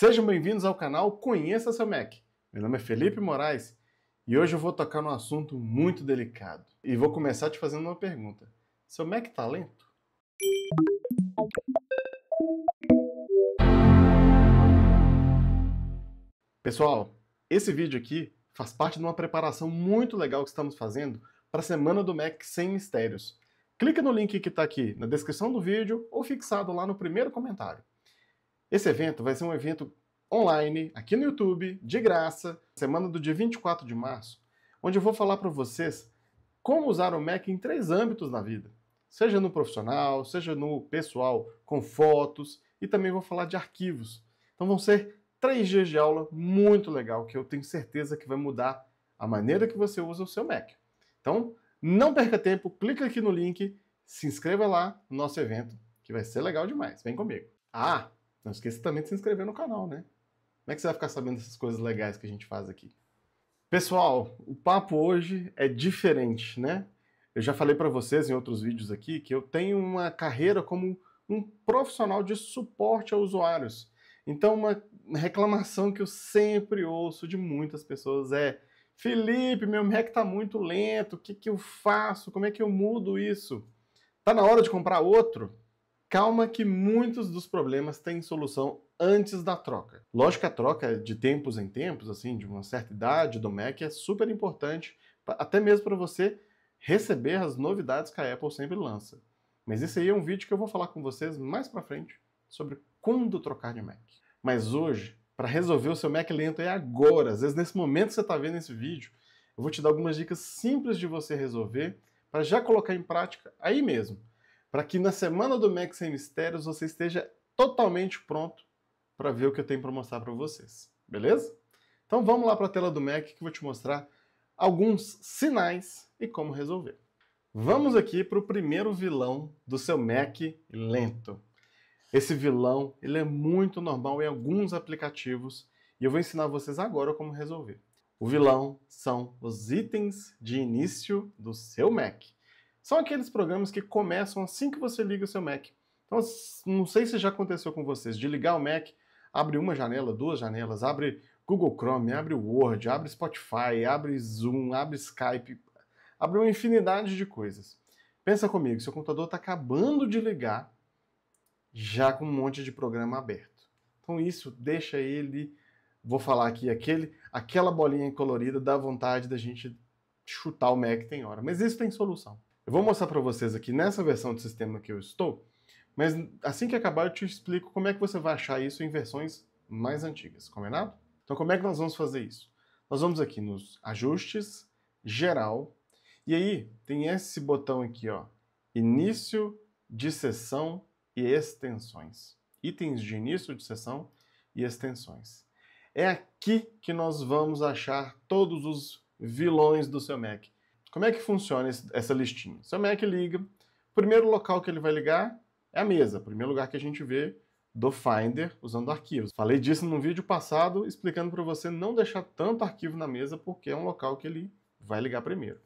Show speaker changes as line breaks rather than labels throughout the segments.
Sejam bem-vindos ao canal Conheça seu Mac. Meu nome é Felipe Moraes e hoje eu vou tocar num assunto muito delicado. E vou começar te fazendo uma pergunta: seu Mac tá lento? Pessoal, esse vídeo aqui faz parte de uma preparação muito legal que estamos fazendo para a semana do Mac sem mistérios. Clica no link que está aqui na descrição do vídeo ou fixado lá no primeiro comentário. Esse evento vai ser um evento online, aqui no YouTube, de graça, semana do dia 24 de março, onde eu vou falar para vocês como usar o Mac em três âmbitos na vida. Seja no profissional, seja no pessoal, com fotos, e também vou falar de arquivos. Então vão ser três dias de aula muito legal, que eu tenho certeza que vai mudar a maneira que você usa o seu Mac. Então, não perca tempo, clica aqui no link, se inscreva lá no nosso evento, que vai ser legal demais. Vem comigo. Ah, não esqueça também de se inscrever no canal, né? Como é que você vai ficar sabendo dessas coisas legais que a gente faz aqui? Pessoal, o papo hoje é diferente, né? Eu já falei para vocês em outros vídeos aqui que eu tenho uma carreira como um profissional de suporte a usuários. Então, uma reclamação que eu sempre ouço de muitas pessoas é: Felipe, meu Mac tá muito lento, o que, que eu faço? Como é que eu mudo isso? Tá na hora de comprar outro? Calma que muitos dos problemas têm solução antes da troca. Lógico que a troca é de tempos em tempos, assim, de uma certa idade do Mac é super importante, até mesmo para você receber as novidades que a Apple sempre lança. Mas esse aí é um vídeo que eu vou falar com vocês mais para frente sobre quando trocar de Mac. Mas hoje, para resolver o seu Mac lento é agora, às vezes nesse momento que você está vendo esse vídeo, eu vou te dar algumas dicas simples de você resolver para já colocar em prática aí mesmo para que na semana do Max Sem Mistérios você esteja totalmente pronto para ver o que eu tenho para mostrar para vocês, beleza? Então vamos lá para a tela do Mac que eu vou te mostrar alguns sinais e como resolver. Vamos aqui para o primeiro vilão do seu Mac lento. Esse vilão ele é muito normal em alguns aplicativos e eu vou ensinar vocês agora como resolver. O vilão são os itens de início do seu Mac são aqueles programas que começam assim que você liga o seu Mac. Então, não sei se já aconteceu com vocês, de ligar o Mac, abre uma janela, duas janelas, abre Google Chrome, abre Word, abre Spotify, abre Zoom, abre Skype, abre uma infinidade de coisas. Pensa comigo, seu computador está acabando de ligar, já com um monte de programa aberto. Então isso deixa ele, vou falar aqui, aquele, aquela bolinha colorida dá vontade da gente chutar o Mac tem hora. Mas isso tem solução. Eu vou mostrar para vocês aqui nessa versão do sistema que eu estou, mas assim que acabar eu te explico como é que você vai achar isso em versões mais antigas, combinado? Então como é que nós vamos fazer isso? Nós vamos aqui nos ajustes, geral, e aí tem esse botão aqui, ó, início de sessão e extensões. Itens de início de sessão e extensões. É aqui que nós vamos achar todos os vilões do seu Mac. Como é que funciona essa listinha? Seu Mac liga. O primeiro local que ele vai ligar é a mesa. O primeiro lugar que a gente vê do Finder usando arquivos. Falei disso num vídeo passado explicando para você não deixar tanto arquivo na mesa porque é um local que ele vai ligar primeiro.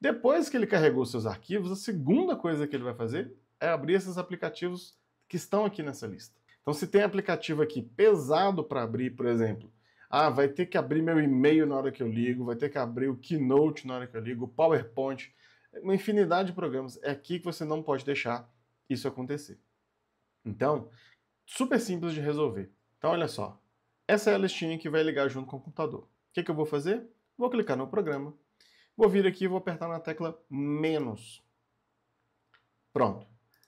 Depois que ele carregou seus arquivos, a segunda coisa que ele vai fazer é abrir esses aplicativos que estão aqui nessa lista. Então se tem aplicativo aqui pesado para abrir, por exemplo, ah, vai ter que abrir meu e-mail na hora que eu ligo, vai ter que abrir o Keynote na hora que eu ligo, o PowerPoint, uma infinidade de programas. É aqui que você não pode deixar isso acontecer. Então, super simples de resolver. Então, olha só. Essa é a listinha que vai ligar junto com o computador. O que, que eu vou fazer? Vou clicar no programa, vou vir aqui e vou apertar na tecla menos. Pronto.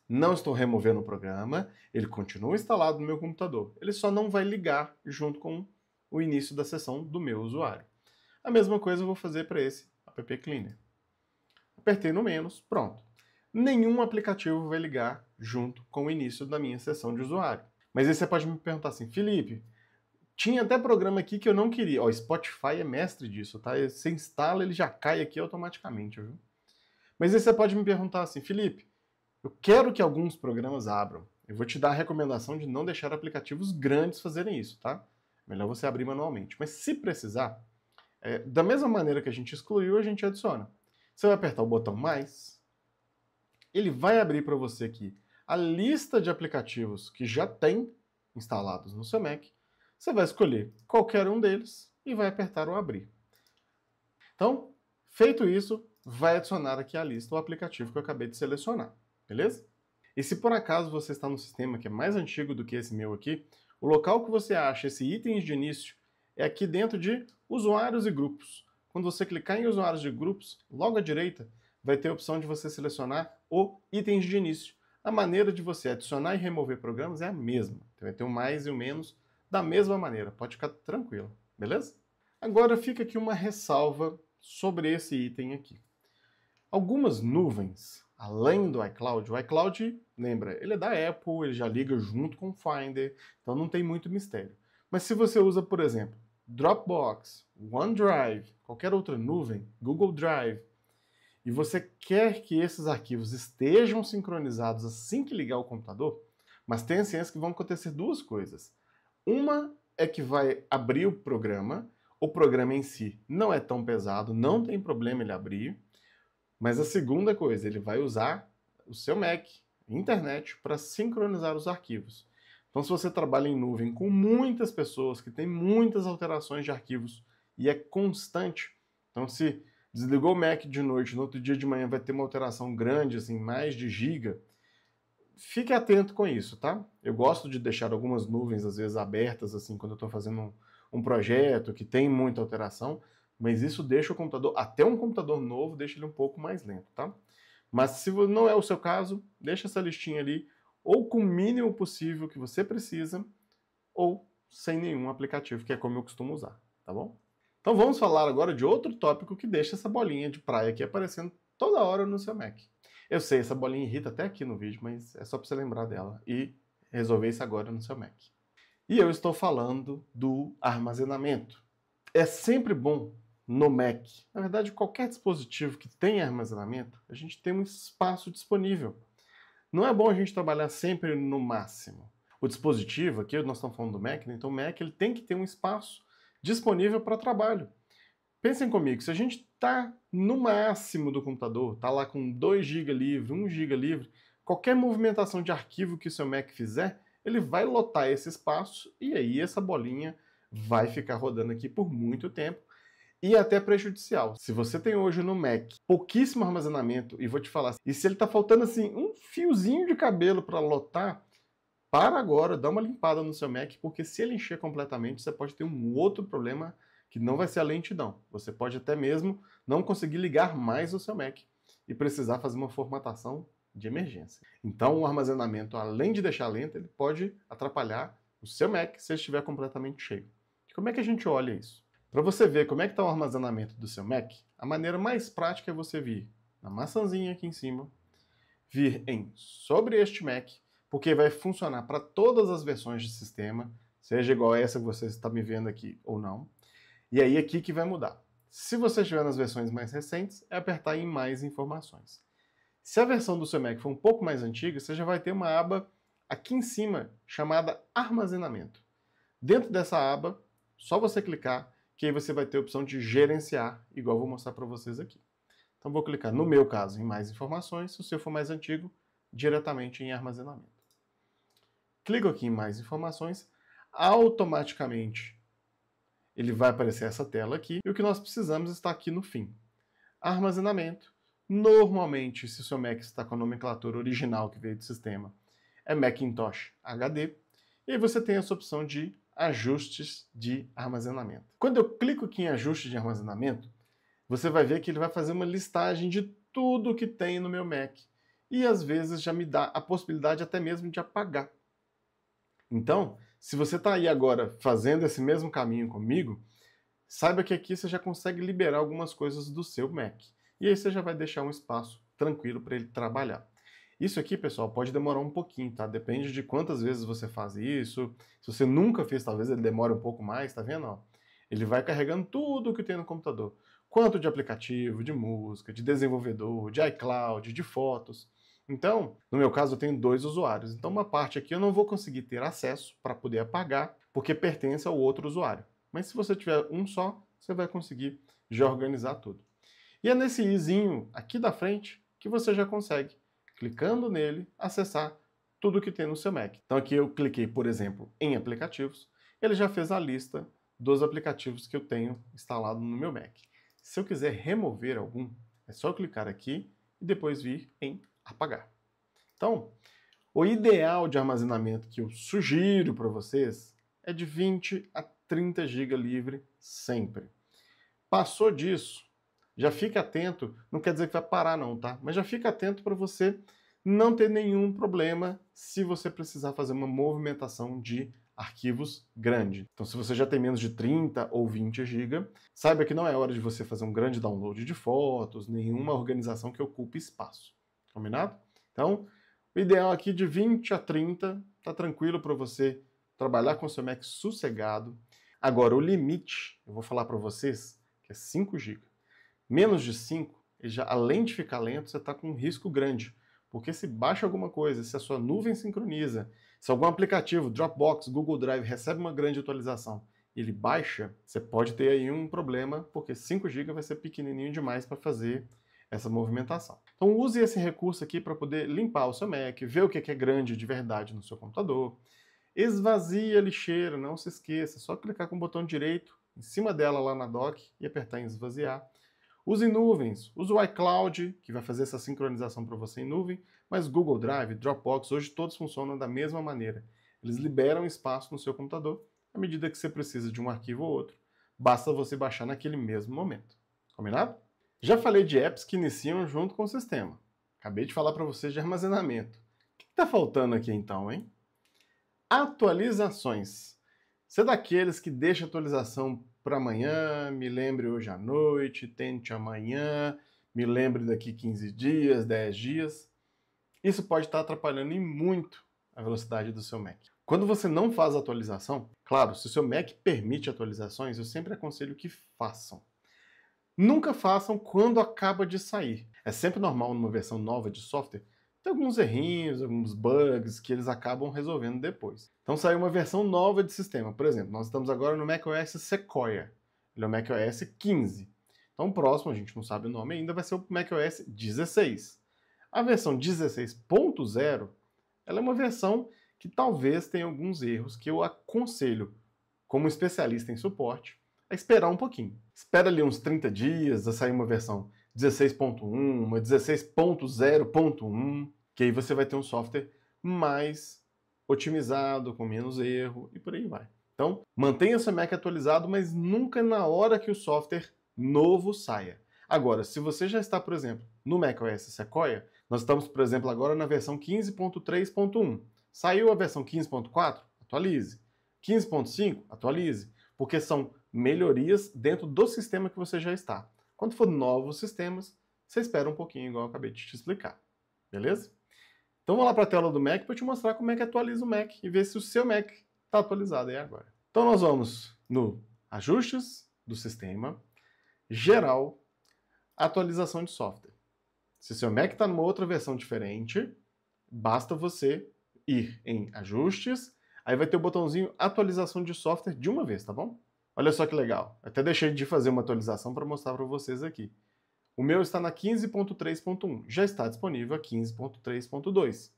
Não estou removendo o programa, ele continua instalado no meu computador. Ele só não vai ligar junto com o início da sessão do meu usuário. A mesma coisa eu vou fazer para esse app cleaner. Apertei no menos, pronto. Nenhum aplicativo vai ligar junto com o início da minha sessão de usuário. Mas aí você pode me perguntar assim, Felipe, tinha até programa aqui que eu não queria. O Spotify é mestre disso, tá? Você instala, ele já cai aqui automaticamente, viu? Mas aí você pode me perguntar assim, Felipe, eu quero que alguns programas abram. Eu vou te dar a recomendação de não deixar aplicativos grandes fazerem isso, tá? Melhor você abrir manualmente. Mas se precisar, é, da mesma maneira que a gente excluiu, a gente adiciona. Você vai apertar o botão mais, ele vai abrir para você aqui a lista de aplicativos que já tem instalados no seu Mac. Você vai escolher qualquer um deles e vai apertar o abrir. Então, feito isso, vai adicionar aqui a lista o aplicativo que eu acabei de selecionar, beleza? E se por acaso você está no sistema que é mais antigo do que esse meu aqui, o local que você acha esse itens de início é aqui dentro de usuários e grupos. Quando você clicar em usuários e grupos, logo à direita, vai ter a opção de você selecionar o itens de início. A maneira de você adicionar e remover programas é a mesma. Então, vai ter o mais e o menos da mesma maneira. Pode ficar tranquilo, beleza? Agora fica aqui uma ressalva sobre esse item aqui. Algumas nuvens além do iCloud. O iCloud, lembra, ele é da Apple, ele já liga junto com o Finder, então não tem muito mistério. Mas se você usa, por exemplo, Dropbox, OneDrive, qualquer outra nuvem, Google Drive, e você quer que esses arquivos estejam sincronizados assim que ligar o computador, mas tenha ciência que vão acontecer duas coisas. Uma é que vai abrir o programa, o programa em si não é tão pesado, não tem problema ele abrir, mas a segunda coisa, ele vai usar o seu Mac, internet, para sincronizar os arquivos. Então, se você trabalha em nuvem com muitas pessoas, que tem muitas alterações de arquivos e é constante, então se desligou o Mac de noite, no outro dia de manhã vai ter uma alteração grande, assim, mais de giga, fique atento com isso, tá? Eu gosto de deixar algumas nuvens, às vezes, abertas, assim, quando eu estou fazendo um, um projeto que tem muita alteração, mas isso deixa o computador, até um computador novo, deixa ele um pouco mais lento, tá? Mas se não é o seu caso, deixa essa listinha ali, ou com o mínimo possível que você precisa, ou sem nenhum aplicativo, que é como eu costumo usar, tá bom? Então vamos falar agora de outro tópico que deixa essa bolinha de praia aqui aparecendo toda hora no seu Mac. Eu sei, essa bolinha irrita até aqui no vídeo, mas é só para você lembrar dela e resolver isso agora no seu Mac. E eu estou falando do armazenamento. É sempre bom no Mac. Na verdade, qualquer dispositivo que tenha armazenamento, a gente tem um espaço disponível. Não é bom a gente trabalhar sempre no máximo. O dispositivo, aqui nós estamos falando do Mac, né? então o Mac ele tem que ter um espaço disponível para trabalho. Pensem comigo, se a gente está no máximo do computador, está lá com 2 GB livre, 1 GB livre, qualquer movimentação de arquivo que o seu Mac fizer, ele vai lotar esse espaço e aí essa bolinha vai ficar rodando aqui por muito tempo e até prejudicial. Se você tem hoje no Mac pouquíssimo armazenamento, e vou te falar, assim, e se ele está faltando assim um fiozinho de cabelo para lotar, para agora, dá uma limpada no seu Mac, porque se ele encher completamente, você pode ter um outro problema que não vai ser a lentidão. Você pode até mesmo não conseguir ligar mais o seu Mac e precisar fazer uma formatação de emergência. Então, o armazenamento, além de deixar lento, ele pode atrapalhar o seu Mac se estiver completamente cheio. como é que a gente olha isso? Para você ver como é que está o armazenamento do seu Mac, a maneira mais prática é você vir na maçãzinha aqui em cima, vir em sobre este Mac, porque vai funcionar para todas as versões de sistema, seja igual a essa que você está me vendo aqui ou não. E aí aqui que vai mudar. Se você estiver nas versões mais recentes, é apertar em mais informações. Se a versão do seu Mac for um pouco mais antiga, você já vai ter uma aba aqui em cima chamada armazenamento. Dentro dessa aba, só você clicar que aí você vai ter a opção de gerenciar, igual eu vou mostrar para vocês aqui. Então vou clicar, no meu caso, em mais informações, se o seu for mais antigo, diretamente em armazenamento. Clico aqui em mais informações, automaticamente ele vai aparecer essa tela aqui, e o que nós precisamos está aqui no fim. Armazenamento, normalmente se o seu Mac está com a nomenclatura original que veio do sistema, é Macintosh HD, e aí você tem essa opção de ajustes de armazenamento. Quando eu clico aqui em ajuste de armazenamento, você vai ver que ele vai fazer uma listagem de tudo que tem no meu Mac. E às vezes já me dá a possibilidade até mesmo de apagar. Então, se você está aí agora fazendo esse mesmo caminho comigo, saiba que aqui você já consegue liberar algumas coisas do seu Mac. E aí você já vai deixar um espaço tranquilo para ele trabalhar. Isso aqui, pessoal, pode demorar um pouquinho, tá? Depende de quantas vezes você faz isso. Se você nunca fez, talvez ele demore um pouco mais, tá vendo? ele vai carregando tudo o que tem no computador. Quanto de aplicativo, de música, de desenvolvedor, de iCloud, de fotos. Então, no meu caso, eu tenho dois usuários. Então, uma parte aqui eu não vou conseguir ter acesso para poder apagar, porque pertence ao outro usuário. Mas se você tiver um só, você vai conseguir já organizar tudo. E é nesse izinho aqui da frente que você já consegue clicando nele, acessar tudo que tem no seu Mac. Então aqui eu cliquei, por exemplo, em aplicativos, ele já fez a lista dos aplicativos que eu tenho instalado no meu Mac. Se eu quiser remover algum, é só clicar aqui e depois vir em apagar. Então, o ideal de armazenamento que eu sugiro para vocês é de 20 a 30 GB livre sempre. Passou disso, já fica atento, não quer dizer que vai parar não, tá? Mas já fica atento para você não ter nenhum problema se você precisar fazer uma movimentação de arquivos grande. Então, se você já tem menos de 30 ou 20 GB, saiba que não é hora de você fazer um grande download de fotos, nenhuma organização que ocupe espaço. Combinado? Então, o ideal aqui de 20 a 30, tá tranquilo para você trabalhar com seu Mac sossegado. Agora, o limite, eu vou falar para vocês, que é 5 GB menos de 5, já, além de ficar lento, você está com um risco grande. Porque se baixa alguma coisa, se a sua nuvem sincroniza, se algum aplicativo, Dropbox, Google Drive, recebe uma grande atualização ele baixa, você pode ter aí um problema, porque 5 GB vai ser pequenininho demais para fazer essa movimentação. Então use esse recurso aqui para poder limpar o seu Mac, ver o é que é grande de verdade no seu computador. Esvazie a lixeira, não se esqueça, é só clicar com o botão direito em cima dela lá na dock e apertar em esvaziar. Use nuvens, use o iCloud, que vai fazer essa sincronização para você em nuvem, mas Google Drive, Dropbox, hoje todos funcionam da mesma maneira. Eles liberam espaço no seu computador à medida que você precisa de um arquivo ou outro. Basta você baixar naquele mesmo momento. Combinado? Já falei de apps que iniciam junto com o sistema. Acabei de falar para você de armazenamento. O que está faltando aqui então, hein? Atualizações. Você é daqueles que deixa a atualização para amanhã, me lembre hoje à noite, tente amanhã, me lembre daqui 15 dias, 10 dias. Isso pode estar atrapalhando em muito a velocidade do seu Mac. Quando você não faz atualização, claro, se o seu Mac permite atualizações, eu sempre aconselho que façam. Nunca façam quando acaba de sair. É sempre normal numa versão nova de software tem alguns errinhos, alguns bugs que eles acabam resolvendo depois. Então saiu uma versão nova de sistema. Por exemplo, nós estamos agora no macOS Sequoia. Ele é o macOS 15. Então o próximo, a gente não sabe o nome ainda, vai ser o macOS 16. A versão 16.0, ela é uma versão que talvez tenha alguns erros que eu aconselho, como especialista em suporte, a esperar um pouquinho. Espera ali uns 30 dias a sair uma versão 16.1, uma 16.0.1, que aí você vai ter um software mais otimizado, com menos erro e por aí vai. Então, mantenha seu Mac atualizado, mas nunca na hora que o software novo saia. Agora, se você já está, por exemplo, no macOS Sequoia, nós estamos, por exemplo, agora na versão 15.3.1. Saiu a versão 15.4? Atualize. 15.5? Atualize. Porque são melhorias dentro do sistema que você já está. Quando for novos sistemas, você espera um pouquinho, igual eu acabei de te explicar. Beleza? Então vamos lá para a tela do Mac para te mostrar como é que atualiza o Mac e ver se o seu Mac está atualizado aí agora. Então nós vamos no Ajustes do Sistema, Geral, Atualização de Software. Se seu Mac está numa outra versão diferente, basta você ir em Ajustes, aí vai ter o botãozinho Atualização de Software de uma vez, tá bom? Olha só que legal. Até deixei de fazer uma atualização para mostrar para vocês aqui. O meu está na 15.3.1, já está disponível a 15.3.2.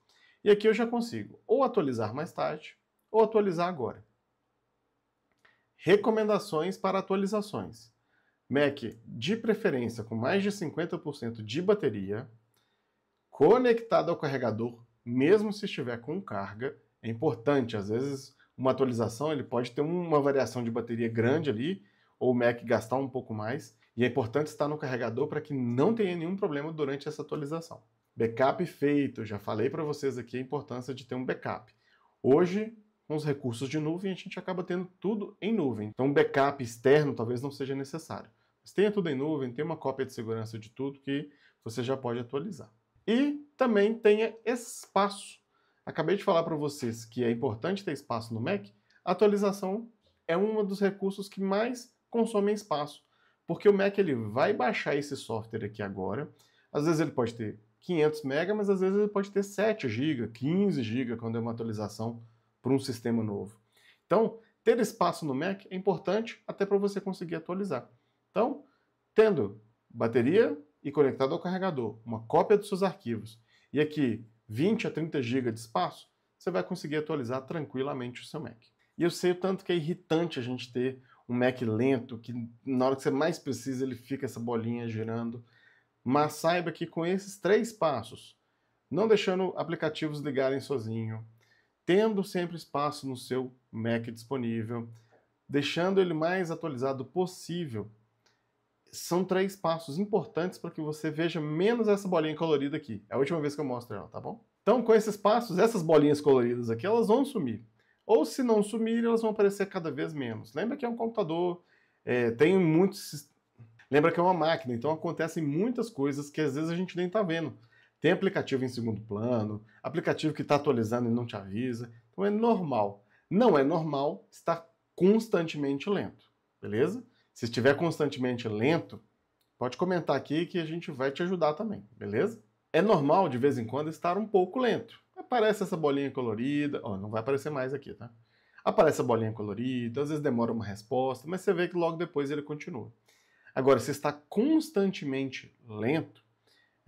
E aqui eu já consigo ou atualizar mais tarde ou atualizar agora. Recomendações para atualizações. Mac de preferência com mais de 50% de bateria, conectado ao carregador, mesmo se estiver com carga. É importante, às vezes uma atualização, ele pode ter uma variação de bateria grande ali, ou o Mac gastar um pouco mais, e é importante estar no carregador para que não tenha nenhum problema durante essa atualização. Backup feito, já falei para vocês aqui a importância de ter um backup. Hoje, com os recursos de nuvem, a gente acaba tendo tudo em nuvem. Então, um backup externo talvez não seja necessário. Mas tenha tudo em nuvem, tenha uma cópia de segurança de tudo que você já pode atualizar. E também tenha espaço Acabei de falar para vocês que é importante ter espaço no Mac. A atualização é um dos recursos que mais consomem espaço, porque o Mac ele vai baixar esse software aqui agora. Às vezes ele pode ter 500 MB, mas às vezes ele pode ter 7 GB, 15 GB quando é uma atualização para um sistema novo. Então, ter espaço no Mac é importante até para você conseguir atualizar. Então, tendo bateria e conectado ao carregador, uma cópia dos seus arquivos e aqui 20 a 30 GB de espaço, você vai conseguir atualizar tranquilamente o seu Mac. E eu sei o tanto que é irritante a gente ter um Mac lento, que na hora que você mais precisa ele fica essa bolinha girando. Mas saiba que com esses três passos, não deixando aplicativos ligarem sozinho, tendo sempre espaço no seu Mac disponível, deixando ele mais atualizado possível são três passos importantes para que você veja menos essa bolinha colorida aqui. É a última vez que eu mostro ela, tá bom? Então, com esses passos, essas bolinhas coloridas aqui, elas vão sumir. Ou se não sumirem, elas vão aparecer cada vez menos. Lembra que é um computador, é, tem muitos... Lembra que é uma máquina, então acontecem muitas coisas que às vezes a gente nem está vendo. Tem aplicativo em segundo plano, aplicativo que está atualizando e não te avisa. Então é normal. Não é normal estar constantemente lento, beleza? Se estiver constantemente lento, pode comentar aqui que a gente vai te ajudar também, beleza? É normal de vez em quando estar um pouco lento. Aparece essa bolinha colorida, ó, oh, não vai aparecer mais aqui, tá? Aparece a bolinha colorida, às vezes demora uma resposta, mas você vê que logo depois ele continua. Agora, se está constantemente lento,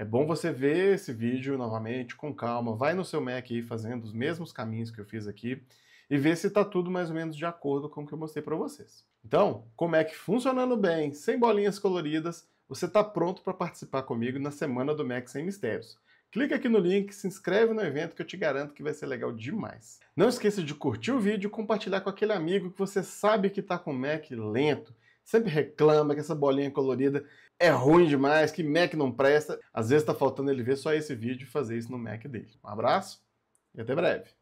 é bom você ver esse vídeo novamente com calma, vai no seu Mac aí fazendo os mesmos caminhos que eu fiz aqui e ver se está tudo mais ou menos de acordo com o que eu mostrei para vocês. Então, como é que funcionando bem, sem bolinhas coloridas, você está pronto para participar comigo na semana do Mac Sem Mistérios. Clica aqui no link, se inscreve no evento que eu te garanto que vai ser legal demais. Não esqueça de curtir o vídeo e compartilhar com aquele amigo que você sabe que está com o Mac lento sempre reclama que essa bolinha é colorida é ruim demais, que Mac não presta. Às vezes está faltando ele ver só esse vídeo e fazer isso no Mac dele. Um abraço e até breve.